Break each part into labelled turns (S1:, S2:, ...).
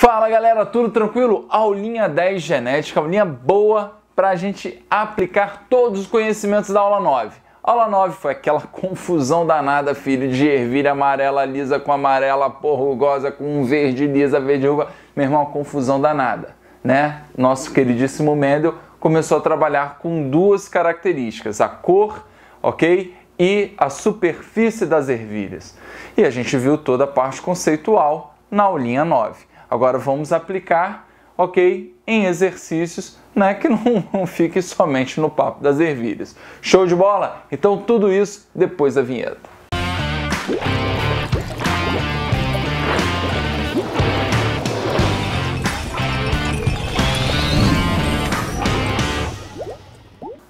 S1: Fala galera, tudo tranquilo? Aulinha 10 genética, aulinha boa para a gente aplicar todos os conhecimentos da aula 9. Aula 9 foi aquela confusão danada, filho, de ervilha amarela lisa com amarela porrugosa com verde lisa, verde uva. Meu irmão, confusão danada, né? Nosso queridíssimo Mendel começou a trabalhar com duas características, a cor, ok? E a superfície das ervilhas. E a gente viu toda a parte conceitual na aulinha 9. Agora vamos aplicar, ok, em exercícios né, que não, não fique somente no papo das ervilhas. Show de bola? Então tudo isso depois da vinheta.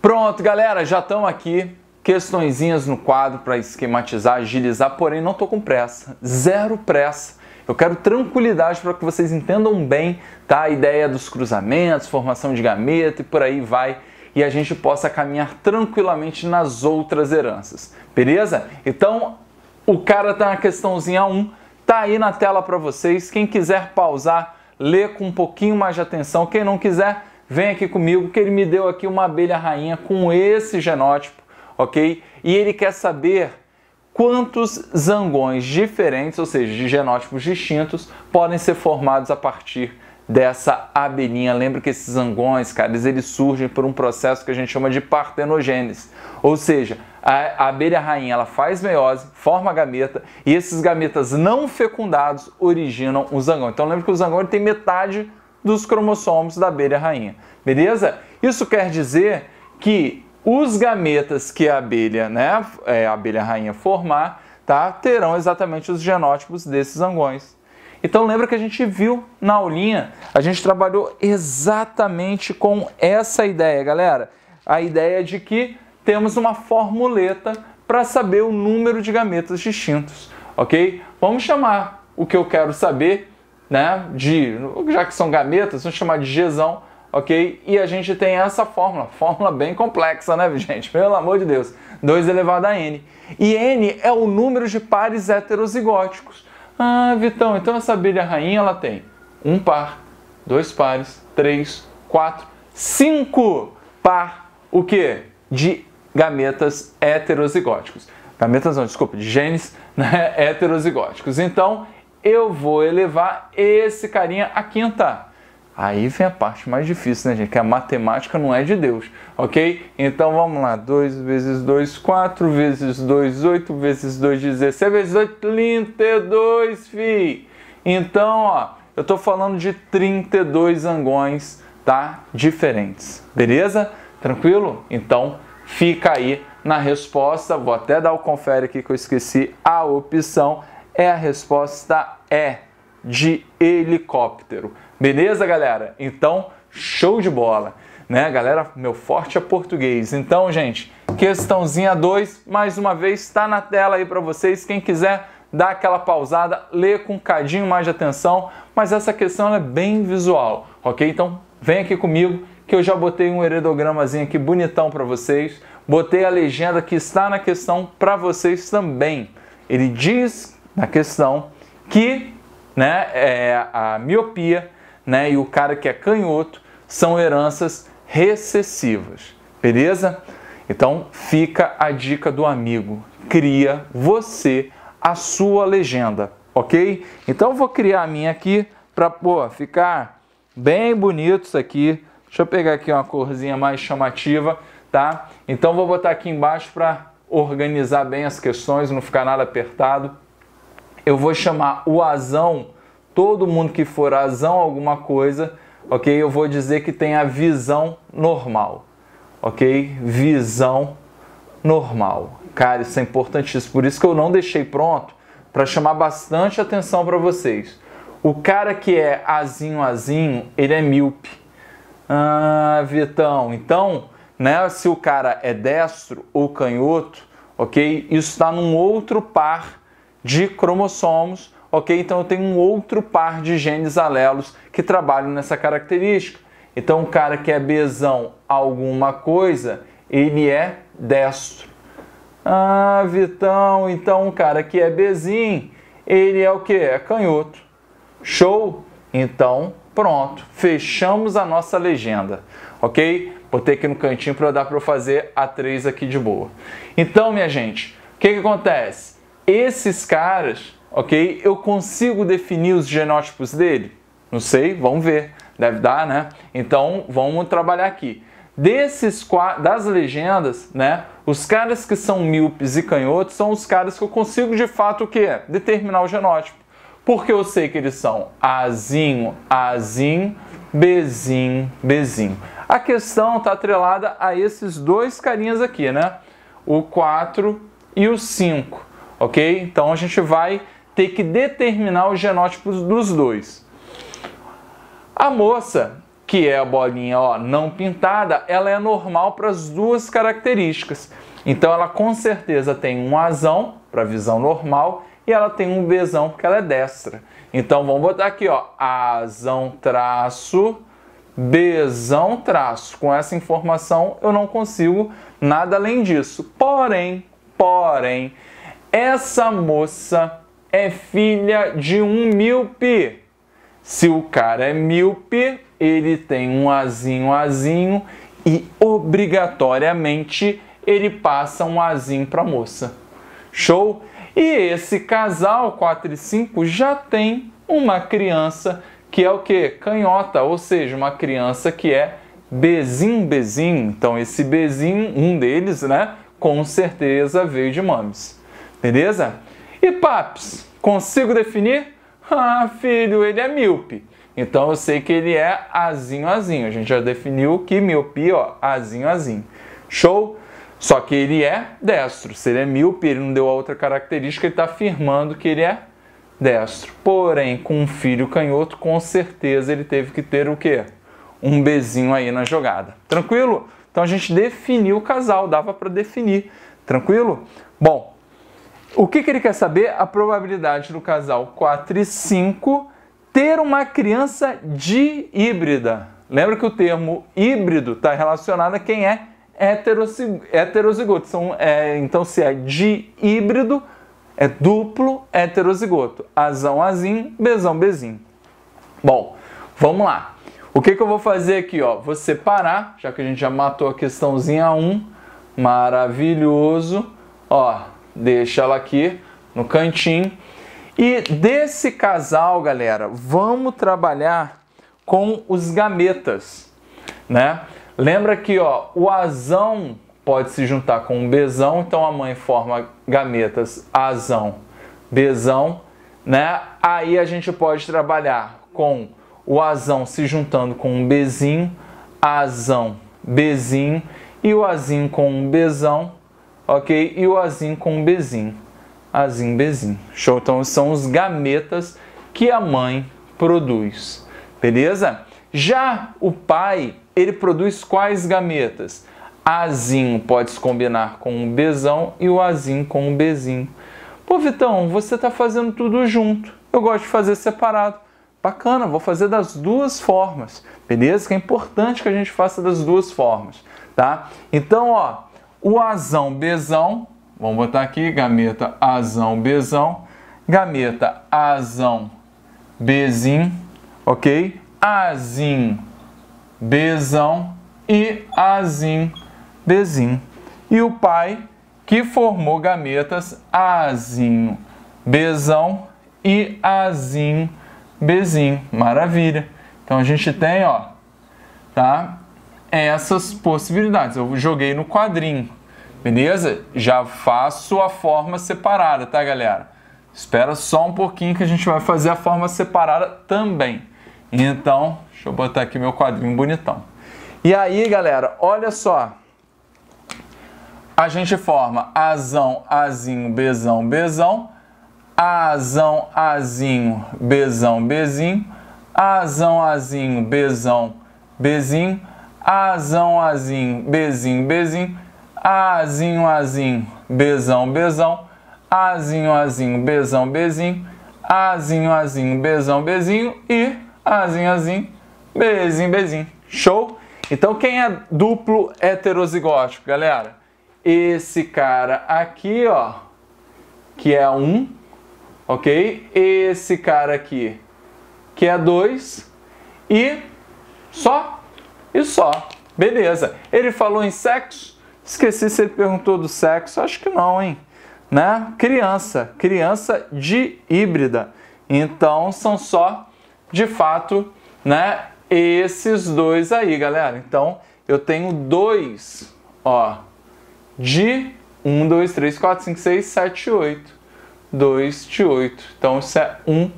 S1: Pronto, galera, já estão aqui. Questõezinhas no quadro para esquematizar, agilizar, porém não estou com pressa. Zero pressa eu quero tranquilidade para que vocês entendam bem tá? a ideia dos cruzamentos, formação de gameta e por aí vai, e a gente possa caminhar tranquilamente nas outras heranças. Beleza? Então, o cara tá na questãozinha 1, tá aí na tela para vocês. Quem quiser pausar, ler com um pouquinho mais de atenção. Quem não quiser, vem aqui comigo que ele me deu aqui uma abelha rainha com esse genótipo, ok? E ele quer saber quantos zangões diferentes, ou seja, de genótipos distintos, podem ser formados a partir dessa abelhinha. Lembra que esses zangões, cara, eles, surgem por um processo que a gente chama de partenogênese. Ou seja, a abelha rainha ela faz meiose, forma gameta e esses gametas não fecundados originam o zangão. Então lembra que o zangão tem metade dos cromossomos da abelha rainha. Beleza? Isso quer dizer que os gametas que a abelha, né, é, a abelha rainha formar, tá, terão exatamente os genótipos desses angões. Então lembra que a gente viu na aulinha, a gente trabalhou exatamente com essa ideia, galera. A ideia de que temos uma formuleta para saber o número de gametas distintos, ok? Vamos chamar o que eu quero saber, né, de, já que são gametas, vamos chamar de gesão, ok? E a gente tem essa fórmula, fórmula bem complexa, né, gente? Pelo amor de Deus. 2 elevado a n. E n é o número de pares heterozigóticos. Ah, Vitão, então essa abelha rainha ela tem um par, dois pares, três, quatro, cinco par o quê? De gametas heterozigóticos. Gametas não, desculpa, de genes né, heterozigóticos. Então, eu vou elevar esse carinha à quinta. Aí vem a parte mais difícil, né, gente? Que a matemática não é de Deus, ok? Então vamos lá. 2 vezes 2, 4 vezes 2, 8 vezes 2, 16 vezes 8, 32, fi. Então, ó, eu tô falando de 32 angões, tá? Diferentes, beleza? Tranquilo? Então fica aí na resposta. Vou até dar o confere aqui que eu esqueci. A opção é a resposta E é de helicóptero. Beleza, galera? Então, show de bola! Né, galera? Meu forte é português. Então, gente, questãozinha 2, mais uma vez, está na tela aí para vocês. Quem quiser dá aquela pausada, lê com um cadinho mais de atenção, mas essa questão é bem visual, ok? Então vem aqui comigo que eu já botei um heredogramazinho aqui bonitão para vocês, botei a legenda que está na questão para vocês também. Ele diz na questão que né, é, a miopia né, e o cara que é canhoto são heranças recessivas. Beleza? Então fica a dica do amigo. Cria você a sua legenda, ok? Então vou criar a minha aqui para ficar bem bonito isso aqui. Deixa eu pegar aqui uma corzinha mais chamativa, tá? Então vou botar aqui embaixo para organizar bem as questões, não ficar nada apertado. Eu vou chamar o azão todo mundo que for azão alguma coisa, ok? Eu vou dizer que tem a visão normal, ok? Visão normal. Cara, isso é importantíssimo. Por isso que eu não deixei pronto para chamar bastante atenção para vocês. O cara que é azinho azinho, ele é míope. Ah, Vitão, então, né, se o cara é destro ou canhoto, ok? Isso está num outro par de cromossomos ok? Então eu tenho um outro par de genes alelos que trabalham nessa característica. Então o cara que é besão alguma coisa, ele é destro. Ah, Vitão, então o cara que é bezinho, ele é o que? É canhoto. Show? Então, pronto, fechamos a nossa legenda, ok? Botei aqui no cantinho para dar para eu fazer a 3 aqui de boa. Então, minha gente, o que, que acontece? Esses caras ok? Eu consigo definir os genótipos dele? Não sei, vamos ver. Deve dar, né? Então, vamos trabalhar aqui. Desses das legendas, né? Os caras que são míopes e canhotos são os caras que eu consigo de fato o quê? Determinar o genótipo. Porque eu sei que eles são Azinho, azinho, Bezinho, Bezinho. A questão está atrelada a esses dois carinhas aqui, né? O 4 e o 5, ok? Então a gente vai ter que determinar os genótipos dos dois. A moça, que é a bolinha ó, não pintada, ela é normal para as duas características. Então ela com certeza tem um azão para visão normal e ela tem um besão porque ela é destra. Então vamos botar aqui, ó, azão traço, Bzão traço. Com essa informação eu não consigo nada além disso. Porém, porém, essa moça é filha de um míope. Se o cara é míope, ele tem um azinho, azinho e obrigatoriamente ele passa um azinho para a moça. Show? E esse casal 4 e 5 já tem uma criança que é o que? Canhota, ou seja, uma criança que é bezinho, bezinho. Então esse bezinho, um deles, né, com certeza veio de mames. Beleza? E PAPS, consigo definir? Ah, filho, ele é míope. Então eu sei que ele é azinho azinho. A gente já definiu que miopia, ó, azinho azinho. Show? Só que ele é destro. Se ele é míope, ele não deu a outra característica, ele está afirmando que ele é destro. Porém, com um filho canhoto, com certeza ele teve que ter o quê? Um bezinho aí na jogada. Tranquilo? Então a gente definiu o casal, dava para definir. Tranquilo? Bom, o que, que ele quer saber? A probabilidade do casal 4 e 5 ter uma criança de híbrida. Lembra que o termo híbrido está relacionado a quem é heterozigoto. São, é, então, se é de híbrido, é duplo heterozigoto. Azão, azim, bezão, bezim. Bom, vamos lá. O que, que eu vou fazer aqui? Ó? Vou separar, já que a gente já matou a questãozinha 1. Maravilhoso. Ó, deixa ela aqui no cantinho. E desse casal, galera, vamos trabalhar com os gametas, né? Lembra que ó, o azão pode se juntar com o besão, então a mãe forma gametas azão, besão, né? Aí a gente pode trabalhar com o azão se juntando com um bezinho, azão, bezinho e o azinho com um besão, ok? E o azim com bezim, azim, bezim. Show? Então são os gametas que a mãe produz, beleza? Já o pai, ele produz quais gametas? Azinho pode se combinar com um bezão e o azinho com um bezinho. Pô, Vitão, você está fazendo tudo junto. Eu gosto de fazer separado. Bacana, vou fazer das duas formas, beleza? Que é importante que a gente faça das duas formas, tá? Então, ó, o azão bezão, vamos botar aqui, gameta azão bezão, gameta azão bezim, ok? Azim bezão e azim bezim. E o pai que formou gametas azim bezão e azim bezim. Maravilha. Então a gente tem, ó, tá? essas possibilidades. Eu joguei no quadrinho, beleza? Já faço a forma separada, tá, galera? Espera só um pouquinho que a gente vai fazer a forma separada também. Então, deixa eu botar aqui meu quadrinho bonitão. E aí, galera, olha só. A gente forma azão, azinho, bezão, bezão, azão, azinho, bezão, bezinho, azão, azinho, bezão, bezinho, Azão, azinho, bezinho, bezinho. Azinho, azinho, bezão, bezão. Azinho, azinho, bezão, bezinho. Azinho, azinho, bezão, bezinho. E azinho, azinho, bezinho, bezinho. Show? Então, quem é duplo heterozigótico, galera? Esse cara aqui, ó, que é um, ok? Esse cara aqui, que é dois. E só e só. Beleza. Ele falou em sexo? Esqueci se ele perguntou do sexo. Acho que não, hein? Né? Criança. Criança de híbrida. Então são só, de fato, né? Esses dois aí, galera. Então eu tenho dois, ó, de 1, 2, 3, 4, 5, 6, 7, 8. 2 de 8. Então isso é 1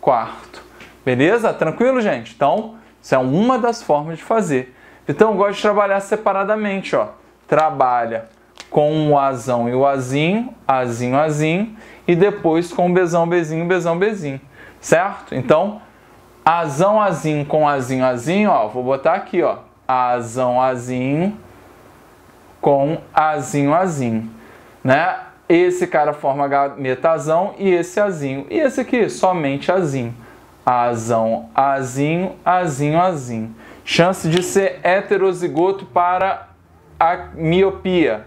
S1: quarto. Beleza? Tranquilo, gente? Então. Isso é uma das formas de fazer. Então, eu gosto de trabalhar separadamente, ó. Trabalha com o azão e o azinho, azinho, azinho, e depois com o bezão, bezinho, bezão, bezinho, certo? Então, azão, azinho com azinho, azinho, ó, vou botar aqui, ó, azão, azinho com azinho, azinho, né? Esse cara forma metazão e esse azinho, e esse aqui somente azinho azão, azinho, azinho, azinho. Chance de ser heterozigoto para a miopia,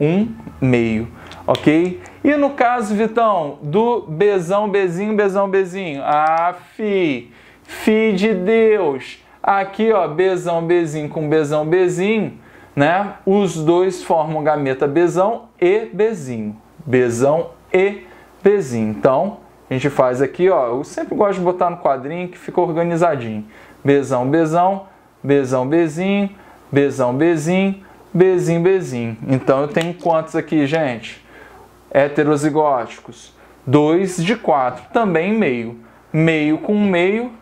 S1: um meio, ok? E no caso, Vitão, do bezão, bezinho, bezão, bezinho, ah, fi, fi de Deus. Aqui, ó, bezão, bezinho com bezão, bezinho, né? Os dois formam gameta bezão e bezinho, bezão e bezinho. Então, gente faz aqui, ó, eu sempre gosto de botar no quadrinho que fica organizadinho. Bezão, bezão, bezão, bezinho, bezão, bezinho, bezinho, bezinho. Então eu tenho quantos aqui, gente? Heterozigóticos. 2 de 4, também meio. Meio com meio,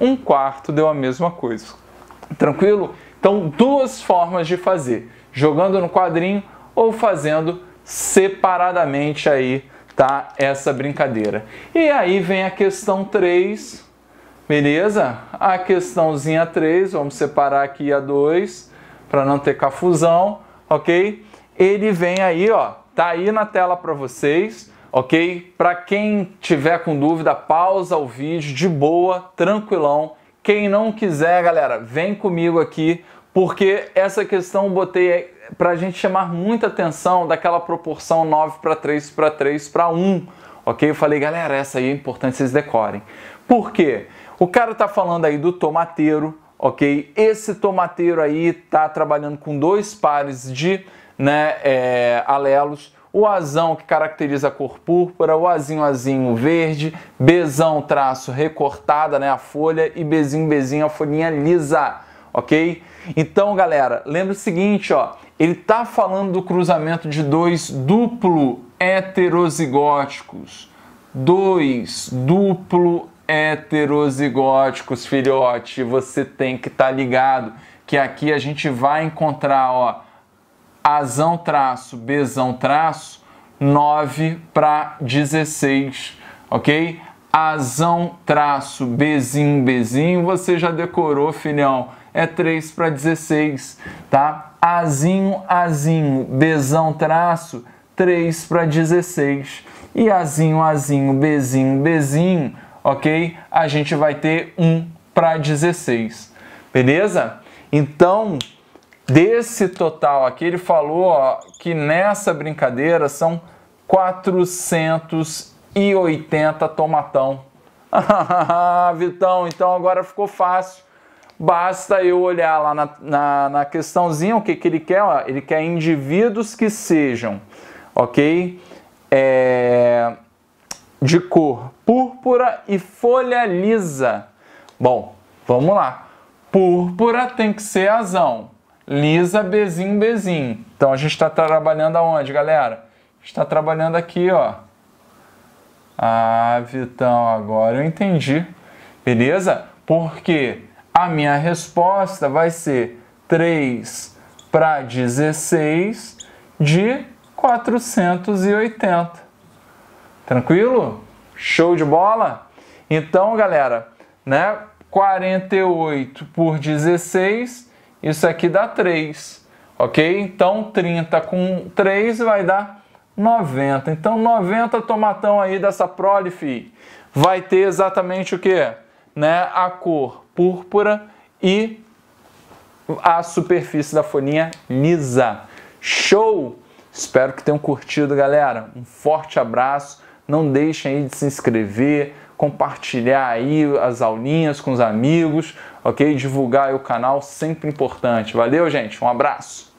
S1: um quarto deu a mesma coisa. Tranquilo? Então, duas formas de fazer: jogando no quadrinho ou fazendo separadamente aí tá? Essa brincadeira. E aí vem a questão 3, beleza? A questãozinha 3, vamos separar aqui a 2 para não ter confusão, ok? Ele vem aí, ó, tá aí na tela para vocês, ok? Para quem tiver com dúvida, pausa o vídeo de boa, tranquilão. Quem não quiser, galera, vem comigo aqui porque essa questão eu botei para a gente chamar muita atenção daquela proporção 9 para 3 para 3 para 1, ok? Eu falei, galera, essa aí é importante vocês decorem. Por quê? O cara tá falando aí do tomateiro, ok? Esse tomateiro aí tá trabalhando com dois pares de né, é, alelos, o azão que caracteriza a cor púrpura, o azinho azinho verde, bezão traço recortada, né, a folha e bezinho bezinho a folhinha lisa ok? Então, galera, lembra o seguinte, ó, ele tá falando do cruzamento de dois duplo heterozigóticos. Dois duplo heterozigóticos, filhote. Você tem que estar tá ligado que aqui a gente vai encontrar, ó, azão traço, bezão traço, 9 para 16, ok? Azão traço, bezinho, bezinho, você já decorou, filhão é 3 para 16, tá? Azinho, azinho, bezão, traço, 3 para 16. E azinho, azinho, bezinho, bezinho, ok? A gente vai ter 1 para 16, beleza? Então, desse total aqui, ele falou ó, que nessa brincadeira são 480 tomatão. Ah, Vitão, então agora ficou fácil Basta eu olhar lá na, na, na questãozinha o que, que ele quer. Ó, ele quer indivíduos que sejam, ok? É, de cor púrpura e folha lisa. Bom, vamos lá. Púrpura tem que ser azão. Lisa, bezinho, bezinho. Então a gente está trabalhando aonde, galera? está trabalhando aqui, ó. Ah, Vitão, agora eu entendi. Beleza? Porque a minha resposta vai ser 3 para 16 de 480. Tranquilo? Show de bola? Então, galera, né? 48 por 16, isso aqui dá 3, ok? Então, 30 com 3 vai dar 90. Então, 90 tomatão aí dessa prole, fi, vai ter exatamente o quê? Né? A cor púrpura e a superfície da folhinha lisa. Show! Espero que tenham curtido, galera. Um forte abraço. Não deixem aí de se inscrever, compartilhar aí as aulinhas com os amigos, ok? Divulgar o canal, sempre importante. Valeu, gente. Um abraço.